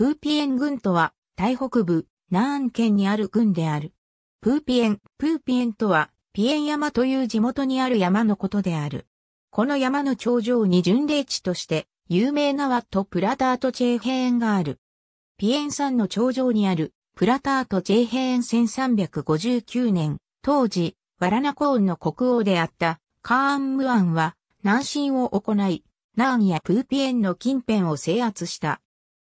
プーピエン軍とは、台北部、南安県にある軍である。プーピエン、プーピエンとは、ピエン山という地元にある山のことである。この山の頂上に巡礼地として、有名なワット・プラタート・チェーヘーンがある。ピエン山の頂上にある、プラタート・チェーヘーン1359年、当時、ワラナコーンの国王であった、カーン・ムアンは、南進を行い、ナーンやプーピエンの近辺を制圧した。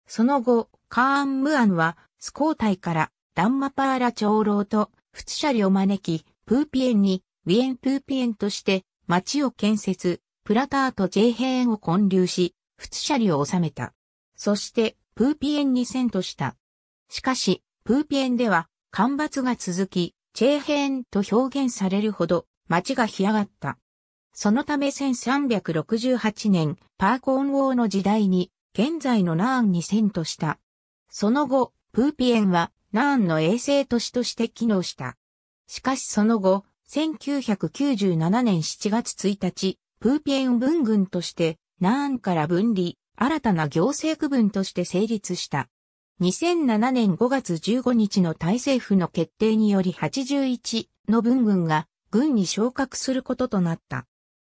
その後、カーン・ムアンは、スコータイから、ダンマパーラ長老と、フツシャリを招き、プーピエンに、ウィエン・プーピエンとして、町を建設、プラターとジェイヘーンを建立し、フツシャリを治めた。そして、プーピエンに遷都した。しかし、プーピエンでは、干ばつが続き、チェーヘーンと表現されるほど、町が干上がった。そのため1368年、パーコーン王の時代に、現在のナーンに遷都した。その後、プーピエンはナーンの衛星都市として機能した。しかしその後、1997年7月1日、プーピエン文軍としてナーンから分離、新たな行政区分として成立した。2007年5月15日のタイ政府の決定により81の文軍が軍に昇格することとなった。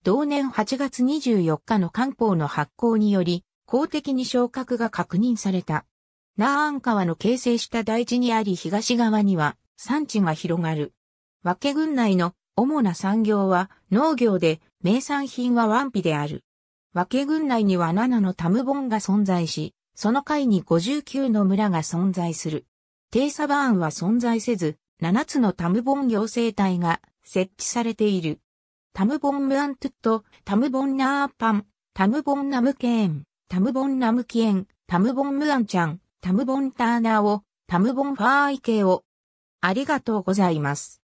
同年8月24日の官報の発行により、公的に昇格が確認された。ナーアン川の形成した大地にあり東側には産地が広がる。分け郡内の主な産業は農業で名産品はワンピである。分け郡内には7のタムボンが存在し、その階に59の村が存在する。テイサバーンは存在せず、7つのタムボン行政体が設置されている。タムボンムアントゥット、タムボンナーパン、タムボンナムケーン。タムボン・ナムキエン、タムボン・ムアンちゃん、タムボン・ターナーを、タムボン・ファーイケを。ありがとうございます。